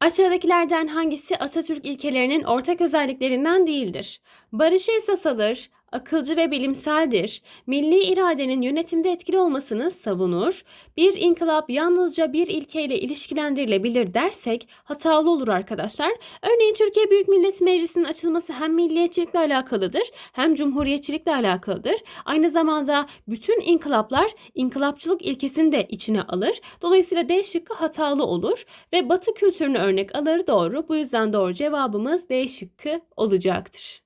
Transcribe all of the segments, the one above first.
Aşağıdakilerden hangisi Atatürk ilkelerinin ortak özelliklerinden değildir? Barışı esas alır, akılcı ve bilimseldir. Milli iradenin yönetimde etkili olmasını savunur. Bir inkılap yalnızca bir ilkeyle ilişkilendirilebilir dersek hatalı olur arkadaşlar. Örneğin Türkiye Büyük Millet Meclisi'nin açılması hem milliyetçilikle alakalıdır hem cumhuriyetçilikle alakalıdır. Aynı zamanda bütün inkılaplar inkılapçılık ilkesini de içine alır. Dolayısıyla D şıkkı hatalı olur ve Batı kültürünü örnek alır doğru. Bu yüzden doğru cevabımız D şıkkı olacaktır.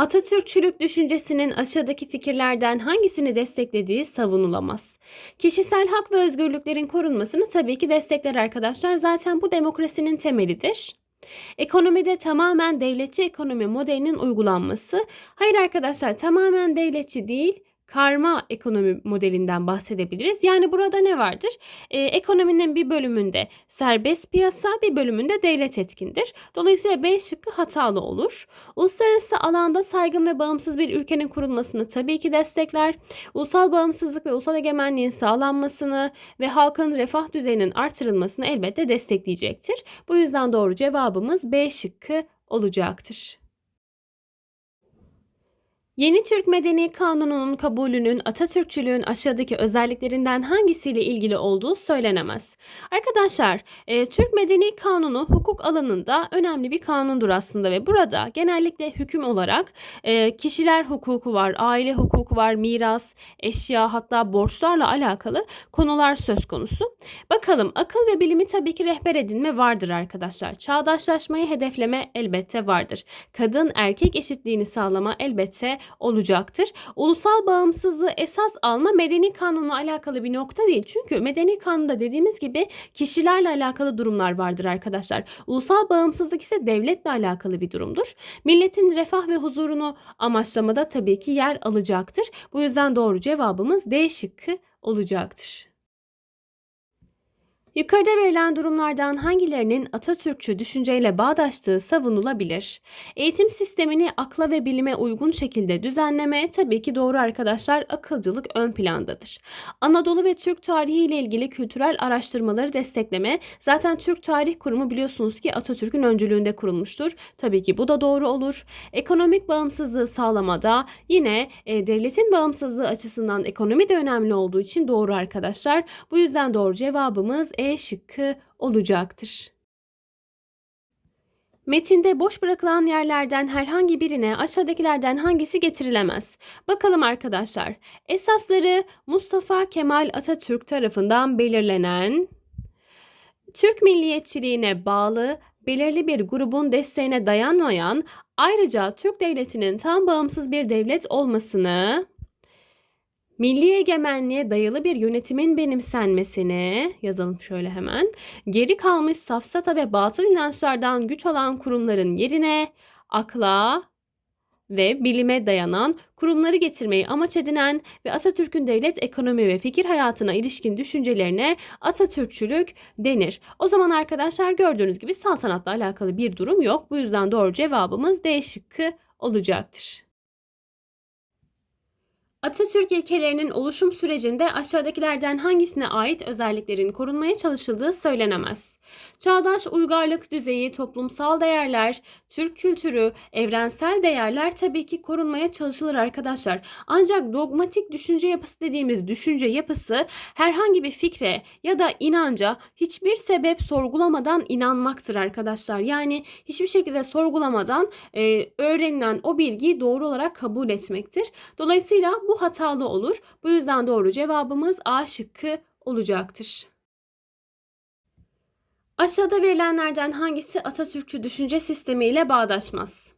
Atatürkçülük düşüncesinin aşağıdaki fikirlerden hangisini desteklediği savunulamaz. Kişisel hak ve özgürlüklerin korunmasını tabii ki destekler arkadaşlar. Zaten bu demokrasinin temelidir. Ekonomide tamamen devletçi ekonomi modelinin uygulanması. Hayır arkadaşlar tamamen devletçi değil, karma ekonomi modelinden bahsedebiliriz. Yani burada ne vardır? E, ekonominin bir bölümünde serbest piyasa, bir bölümünde devlet etkindir. Dolayısıyla B şıkkı hatalı olur. Uluslararası alanda saygın ve bağımsız bir ülkenin kurulmasını tabii ki destekler. Ulusal bağımsızlık ve ulusal egemenliğin sağlanmasını ve halkın refah düzeyinin artırılmasını elbette destekleyecektir. Bu yüzden doğru cevabımız B şıkkı olacaktır. Yeni Türk Medeni Kanunu'nun kabulünün Atatürkçülüğün aşağıdaki özelliklerinden hangisiyle ilgili olduğu söylenemez. Arkadaşlar, e, Türk Medeni Kanunu hukuk alanında önemli bir kanundur aslında ve burada genellikle hüküm olarak e, kişiler hukuku var, aile hukuku var, miras, eşya hatta borçlarla alakalı konular söz konusu. Bakalım akıl ve bilimi tabii ki rehber edinme vardır arkadaşlar. Çağdaşlaşmayı hedefleme elbette vardır. Kadın erkek eşitliğini sağlama elbette olacaktır. Ulusal bağımsızlığı esas alma medeni kanunla alakalı bir nokta değil. Çünkü medeni kanunda dediğimiz gibi kişilerle alakalı durumlar vardır arkadaşlar. Ulusal bağımsızlık ise devletle alakalı bir durumdur. Milletin refah ve huzurunu amaçlamada tabii ki yer alacaktır. Bu yüzden doğru cevabımız D şıkkı olacaktır. Yukarıda verilen durumlardan hangilerinin Atatürkçü düşünceyle bağdaştığı savunulabilir? Eğitim sistemini akla ve bilime uygun şekilde düzenleme tabii ki doğru arkadaşlar akılcılık ön plandadır. Anadolu ve Türk tarihi ile ilgili kültürel araştırmaları destekleme zaten Türk Tarih Kurumu biliyorsunuz ki Atatürk'ün öncülüğünde kurulmuştur. Tabii ki bu da doğru olur. Ekonomik bağımsızlığı sağlamada yine e, devletin bağımsızlığı açısından ekonomi de önemli olduğu için doğru arkadaşlar. Bu yüzden doğru cevabımız e şıkkı olacaktır. Metinde boş bırakılan yerlerden herhangi birine aşağıdakilerden hangisi getirilemez? Bakalım arkadaşlar. Esasları Mustafa Kemal Atatürk tarafından belirlenen Türk milliyetçiliğine bağlı belirli bir grubun desteğine dayanmayan ayrıca Türk devletinin tam bağımsız bir devlet olmasını milli egemenliğe dayalı bir yönetimin benimsenmesini yazalım şöyle hemen. Geri kalmış safsata ve batıl inançlardan güç alan kurumların yerine akla, ve bilime dayanan kurumları getirmeyi amaç edinen ve Atatürk'ün devlet ekonomi ve fikir hayatına ilişkin düşüncelerine Atatürkçülük denir. O zaman arkadaşlar gördüğünüz gibi saltanatla alakalı bir durum yok. Bu yüzden doğru cevabımız D şıkkı olacaktır. Atatürk ilkelerinin oluşum sürecinde aşağıdakilerden hangisine ait özelliklerin korunmaya çalışıldığı söylenemez. Çağdaş uygarlık düzeyi, toplumsal değerler, Türk kültürü, evrensel değerler tabii ki korunmaya çalışılır arkadaşlar. Ancak dogmatik düşünce yapısı dediğimiz düşünce yapısı herhangi bir fikre ya da inanca hiçbir sebep sorgulamadan inanmaktır arkadaşlar. Yani hiçbir şekilde sorgulamadan e, öğrenilen o bilgiyi doğru olarak kabul etmektir. Dolayısıyla bu hatalı olur. Bu yüzden doğru cevabımız A şıkkı olacaktır. Aşağıda verilenlerden hangisi Atatürkçü düşünce sistemiyle bağdaşmaz?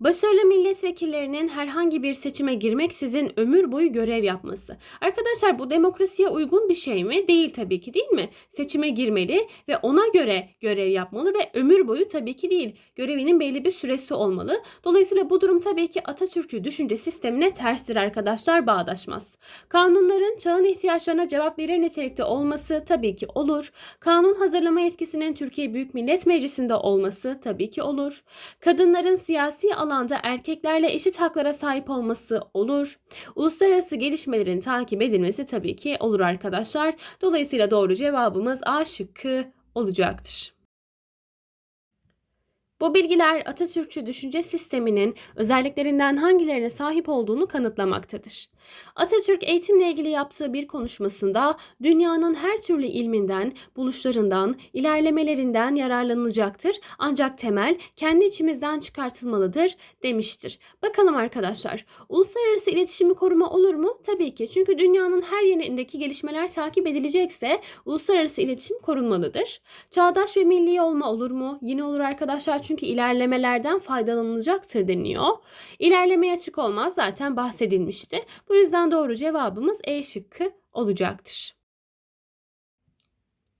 Başarılı milletvekillerinin herhangi bir seçime girmeksizin ömür boyu görev yapması. Arkadaşlar bu demokrasiye uygun bir şey mi? Değil tabii ki değil mi? Seçime girmeli ve ona göre görev yapmalı ve ömür boyu tabii ki değil. Görevinin belli bir süresi olmalı. Dolayısıyla bu durum tabii ki Atatürk'ü düşünce sistemine terstir arkadaşlar bağdaşmaz. Kanunların çağın ihtiyaçlarına cevap verir nitelikte olması tabii ki olur. Kanun hazırlama yetkisinin Türkiye Büyük Millet Meclisi'nde olması tabii ki olur. Kadınların siyasi alanda erkeklerle eşit haklara sahip olması olur. Uluslararası gelişmelerin takip edilmesi tabii ki olur arkadaşlar. Dolayısıyla doğru cevabımız A şıkkı olacaktır. Bu bilgiler Atatürkçü düşünce sisteminin özelliklerinden hangilerine sahip olduğunu kanıtlamaktadır. Atatürk eğitimle ilgili yaptığı bir konuşmasında dünyanın her türlü ilminden, buluşlarından, ilerlemelerinden yararlanılacaktır ancak temel kendi içimizden çıkartılmalıdır demiştir. Bakalım arkadaşlar uluslararası iletişimi koruma olur mu? Tabii ki çünkü dünyanın her yerindeki gelişmeler takip edilecekse uluslararası iletişim korunmalıdır. Çağdaş ve milli olma olur mu? Yine olur arkadaşlar çünkü ilerlemelerden faydalanılacaktır deniyor. İlerlemeye açık olmaz zaten bahsedilmişti. Bu o yüzden doğru cevabımız E şıkkı olacaktır.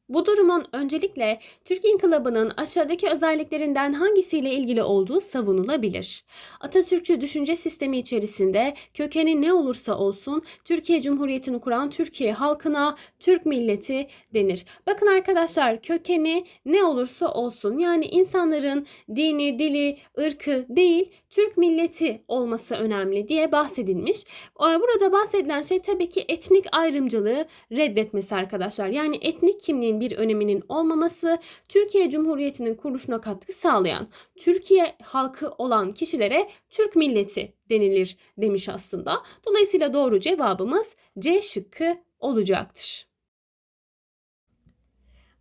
Bu durumun öncelikle Türk İnkılabı'nın aşağıdaki özelliklerinden hangisiyle ilgili olduğu savunulabilir. Atatürkçü düşünce sistemi içerisinde kökeni ne olursa olsun Türkiye Cumhuriyeti'ni kuran Türkiye halkına Türk milleti denir. Bakın arkadaşlar kökeni ne olursa olsun yani insanların dini, dili, ırkı değil Türk milleti olması önemli diye bahsedilmiş. Ee, burada bahsedilen şey tabii ki etnik ayrımcılığı reddetmesi arkadaşlar. Yani etnik kimliğin kimliğin bir öneminin olmaması Türkiye Cumhuriyeti'nin kuruluşuna katkı sağlayan Türkiye halkı olan kişilere Türk milleti denilir demiş aslında. Dolayısıyla doğru cevabımız C şıkkı olacaktır.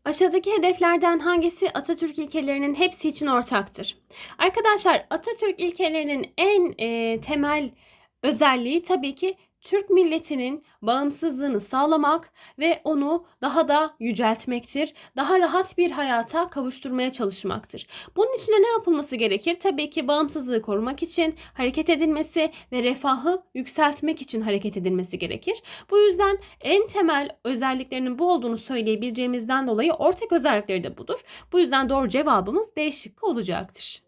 Aşağıdaki hedeflerden hangisi Atatürk ilkelerinin hepsi için ortaktır? Arkadaşlar Atatürk ilkelerinin en e, temel özelliği tabii ki Türk milletinin bağımsızlığını sağlamak ve onu daha da yüceltmektir. Daha rahat bir hayata kavuşturmaya çalışmaktır. Bunun için de ne yapılması gerekir? Tabii ki bağımsızlığı korumak için hareket edilmesi ve refahı yükseltmek için hareket edilmesi gerekir. Bu yüzden en temel özelliklerinin bu olduğunu söyleyebileceğimizden dolayı ortak özellikleri de budur. Bu yüzden doğru cevabımız D şıkkı olacaktır.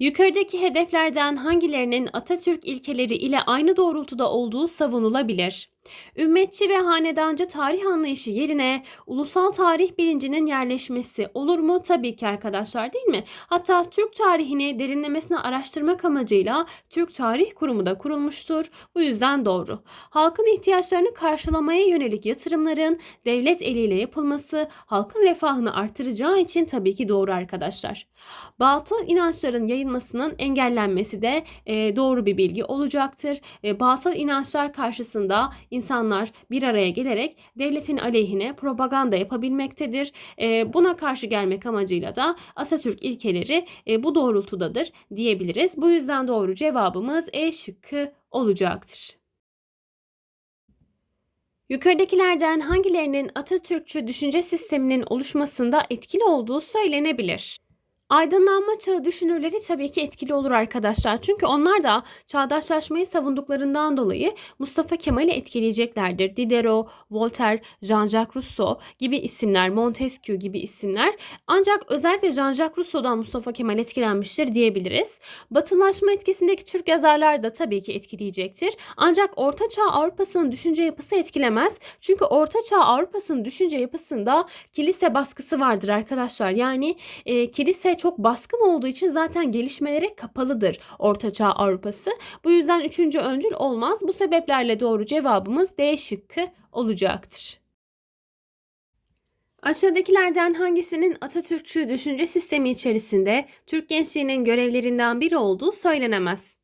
Yukarıdaki hedeflerden hangilerinin Atatürk ilkeleri ile aynı doğrultuda olduğu savunulabilir? Ümmetçi ve hanedancı tarih anlayışı yerine ulusal tarih bilincinin yerleşmesi olur mu? Tabii ki arkadaşlar değil mi? Hatta Türk tarihini derinlemesine araştırmak amacıyla Türk Tarih Kurumu da kurulmuştur. Bu yüzden doğru. Halkın ihtiyaçlarını karşılamaya yönelik yatırımların devlet eliyle yapılması halkın refahını artıracağı için tabii ki doğru arkadaşlar. Batıl inançların yayılmasının engellenmesi de e, doğru bir bilgi olacaktır. E, batıl inançlar karşısında insanlar bir araya gelerek devletin aleyhine propaganda yapabilmektedir. E, buna karşı gelmek amacıyla da Atatürk ilkeleri e, bu doğrultudadır diyebiliriz. Bu yüzden doğru cevabımız E şıkkı olacaktır. Yukarıdakilerden hangilerinin Atatürkçü düşünce sisteminin oluşmasında etkili olduğu söylenebilir? Aydınlanma çağı düşünürleri tabii ki etkili olur arkadaşlar. Çünkü onlar da çağdaşlaşmayı savunduklarından dolayı Mustafa Kemal'i etkileyeceklerdir. Diderot, Voltaire, Jean-Jacques Rousseau gibi isimler, Montesquieu gibi isimler. Ancak özellikle Jean-Jacques Rousseau'dan Mustafa Kemal etkilenmiştir diyebiliriz. Batılaşma etkisindeki Türk yazarlar da tabii ki etkileyecektir. Ancak Orta Çağ Avrupa'sının düşünce yapısı etkilemez. Çünkü Orta Çağ Avrupa'sının düşünce yapısında kilise baskısı vardır arkadaşlar. Yani e, kilise çok baskın olduğu için zaten gelişmelere kapalıdır Ortaçağ Avrupası. Bu yüzden üçüncü öncül olmaz. Bu sebeplerle doğru cevabımız D şıkkı olacaktır. Aşağıdakilerden hangisinin Atatürkçü düşünce sistemi içerisinde Türk gençliğinin görevlerinden biri olduğu söylenemez?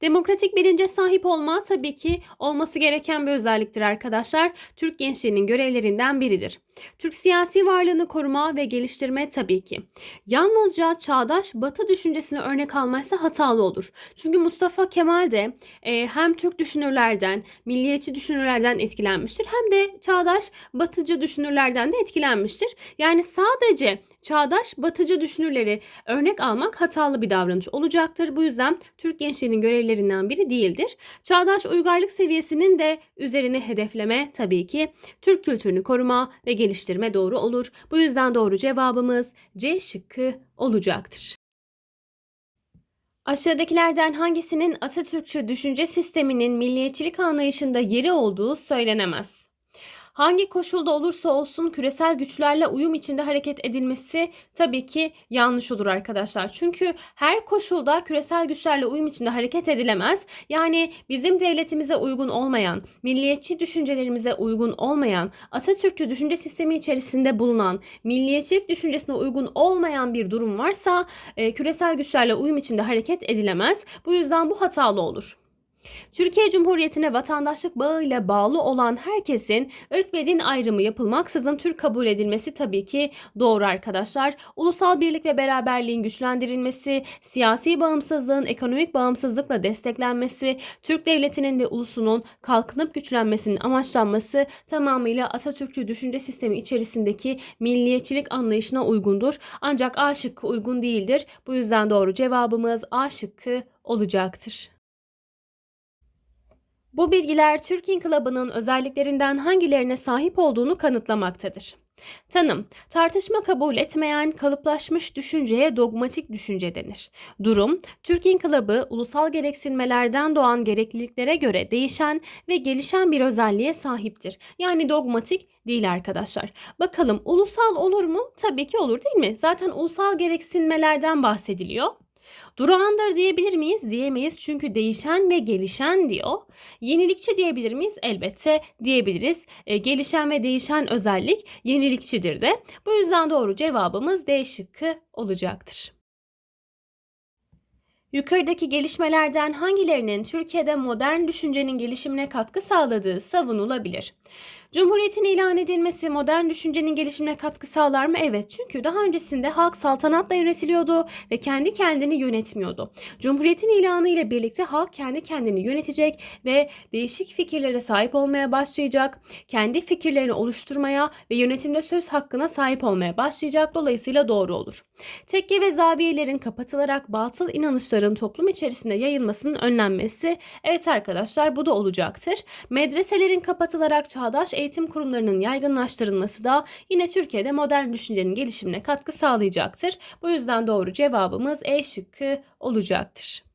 Demokratik bilince sahip olma tabii ki olması gereken bir özelliktir arkadaşlar. Türk gençliğinin görevlerinden biridir. Türk siyasi varlığını koruma ve geliştirme tabii ki. Yalnızca çağdaş batı düşüncesini örnek almaysa hatalı olur. Çünkü Mustafa Kemal de e, hem Türk düşünürlerden, milliyetçi düşünürlerden etkilenmiştir hem de çağdaş batıcı düşünürlerden de etkilenmiştir. Yani sadece çağdaş batıcı düşünürleri örnek almak hatalı bir davranış olacaktır. Bu yüzden Türk gençlerinin görevlerinden biri değildir. Çağdaş uygarlık seviyesinin de üzerine hedefleme tabii ki Türk kültürünü koruma ve geliştirme geliştirme doğru olur. Bu yüzden doğru cevabımız C şıkkı olacaktır. Aşağıdakilerden hangisinin Atatürkçü düşünce sisteminin milliyetçilik anlayışında yeri olduğu söylenemez? Hangi koşulda olursa olsun küresel güçlerle uyum içinde hareket edilmesi tabii ki yanlış olur arkadaşlar. Çünkü her koşulda küresel güçlerle uyum içinde hareket edilemez. Yani bizim devletimize uygun olmayan, milliyetçi düşüncelerimize uygun olmayan, Atatürkçü düşünce sistemi içerisinde bulunan, milliyetçilik düşüncesine uygun olmayan bir durum varsa e, küresel güçlerle uyum içinde hareket edilemez. Bu yüzden bu hatalı olur. Türkiye Cumhuriyeti'ne vatandaşlık bağıyla bağlı olan herkesin ırk ve din ayrımı yapılmaksızın Türk kabul edilmesi tabii ki doğru arkadaşlar. Ulusal birlik ve beraberliğin güçlendirilmesi, siyasi bağımsızlığın ekonomik bağımsızlıkla desteklenmesi, Türk devletinin ve ulusunun kalkınıp güçlenmesinin amaçlanması tamamıyla Atatürkçü düşünce sistemi içerisindeki milliyetçilik anlayışına uygundur. Ancak A şıkkı uygun değildir. Bu yüzden doğru cevabımız A şıkkı olacaktır. Bu bilgiler Türkin Club'ının özelliklerinden hangilerine sahip olduğunu kanıtlamaktadır. Tanım, tartışma kabul etmeyen kalıplaşmış düşünceye dogmatik düşünce denir. Durum, Türk İnkılabı ulusal gereksinmelerden doğan gerekliliklere göre değişen ve gelişen bir özelliğe sahiptir. Yani dogmatik değil arkadaşlar. Bakalım ulusal olur mu? Tabii ki olur değil mi? Zaten ulusal gereksinmelerden bahsediliyor. Durağandır diyebilir miyiz? Diyemeyiz çünkü değişen ve gelişen diyor. Yenilikçi diyebilir miyiz? Elbette diyebiliriz. E, gelişen ve değişen özellik yenilikçidir de. Bu yüzden doğru cevabımız D şıkkı olacaktır. Yukarıdaki gelişmelerden hangilerinin Türkiye'de modern düşüncenin gelişimine katkı sağladığı savunulabilir? Cumhuriyetin ilan edilmesi modern düşüncenin gelişimine katkı sağlar mı? Evet çünkü daha öncesinde halk saltanatla yönetiliyordu ve kendi kendini yönetmiyordu. Cumhuriyetin ilanı ile birlikte halk kendi kendini yönetecek ve değişik fikirlere sahip olmaya başlayacak. Kendi fikirlerini oluşturmaya ve yönetimde söz hakkına sahip olmaya başlayacak. Dolayısıyla doğru olur. Tekke ve zabiyelerin kapatılarak batıl inanışların toplum içerisinde yayılmasının önlenmesi. Evet arkadaşlar bu da olacaktır. Medreselerin kapatılarak çağdaş eğitim eğitim kurumlarının yaygınlaştırılması da yine Türkiye'de modern düşüncenin gelişimine katkı sağlayacaktır. Bu yüzden doğru cevabımız E şıkkı olacaktır.